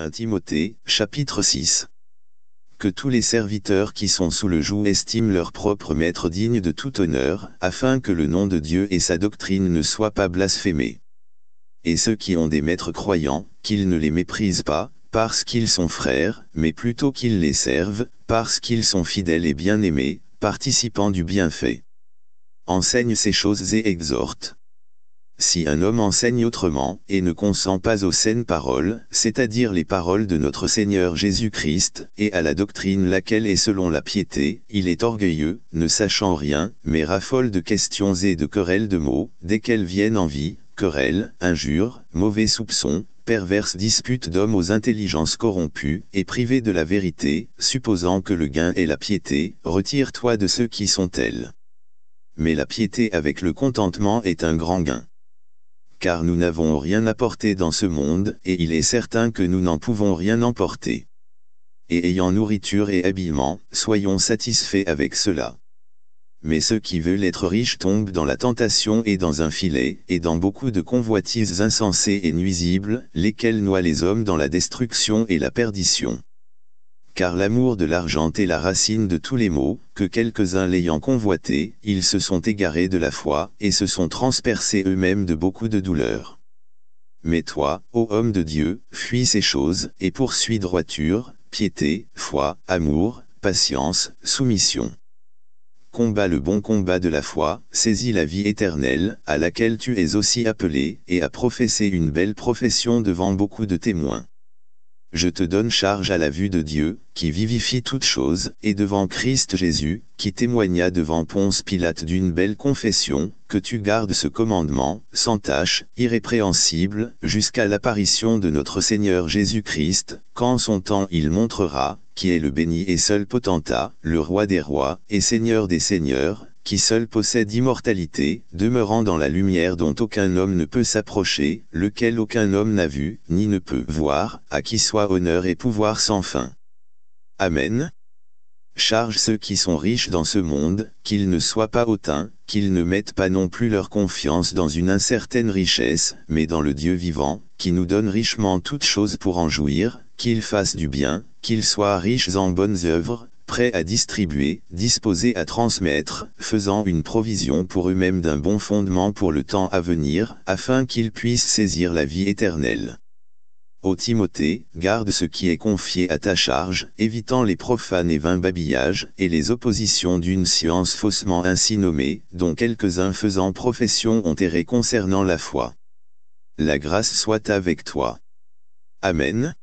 1 Timothée, chapitre 6 Que tous les serviteurs qui sont sous le joug estiment leur propre maître digne de tout honneur, afin que le nom de Dieu et sa doctrine ne soient pas blasphémés. Et ceux qui ont des maîtres croyants, qu'ils ne les méprisent pas, parce qu'ils sont frères, mais plutôt qu'ils les servent, parce qu'ils sont fidèles et bien-aimés, participants du bienfait. Enseigne ces choses et exhorte. Si un homme enseigne autrement, et ne consent pas aux saines paroles, c'est-à-dire les paroles de notre Seigneur Jésus-Christ, et à la doctrine laquelle est selon la piété, il est orgueilleux, ne sachant rien, mais raffole de questions et de querelles de mots, desquelles viennent envie, querelles, injures, mauvais soupçons, perverses disputes d'hommes aux intelligences corrompues, et privés de la vérité, supposant que le gain est la piété, retire-toi de ceux qui sont tels. Mais la piété avec le contentement est un grand gain car nous n'avons rien apporté dans ce monde et il est certain que nous n'en pouvons rien emporter. Et ayant nourriture et habillement, soyons satisfaits avec cela. Mais ceux qui veulent être riches tombent dans la tentation et dans un filet, et dans beaucoup de convoitises insensées et nuisibles, lesquelles noient les hommes dans la destruction et la perdition car l'amour de l'argent est la racine de tous les maux, que quelques-uns l'ayant convoité, ils se sont égarés de la foi, et se sont transpercés eux-mêmes de beaucoup de douleurs. Mais toi, ô homme de Dieu, fuis ces choses, et poursuis droiture, piété, foi, amour, patience, soumission. Combat le bon combat de la foi, saisis la vie éternelle, à laquelle tu es aussi appelé, et à professer une belle profession devant beaucoup de témoins. Je te donne charge à la vue de Dieu, qui vivifie toutes choses, et devant Christ Jésus, qui témoigna devant Ponce Pilate d'une belle confession, que tu gardes ce commandement, sans tâche, irrépréhensible, jusqu'à l'apparition de notre Seigneur Jésus-Christ, quand son temps il montrera, qui est le béni et seul potentat, le roi des rois, et seigneur des seigneurs, qui seul possède immortalité, demeurant dans la lumière dont aucun homme ne peut s'approcher, lequel aucun homme n'a vu, ni ne peut voir, à qui soit honneur et pouvoir sans fin. Amen. Charge ceux qui sont riches dans ce monde, qu'ils ne soient pas hautains, qu'ils ne mettent pas non plus leur confiance dans une incertaine richesse, mais dans le Dieu vivant, qui nous donne richement toutes choses pour en jouir, qu'ils fassent du bien, qu'ils soient riches en bonnes œuvres, prêts à distribuer, disposés à transmettre, faisant une provision pour eux-mêmes d'un bon fondement pour le temps à venir, afin qu'ils puissent saisir la vie éternelle. Ô Timothée, garde ce qui est confié à ta charge, évitant les profanes et vains babillages, et les oppositions d'une science faussement ainsi nommée, dont quelques-uns faisant profession ont erré concernant la foi. La grâce soit avec toi. Amen.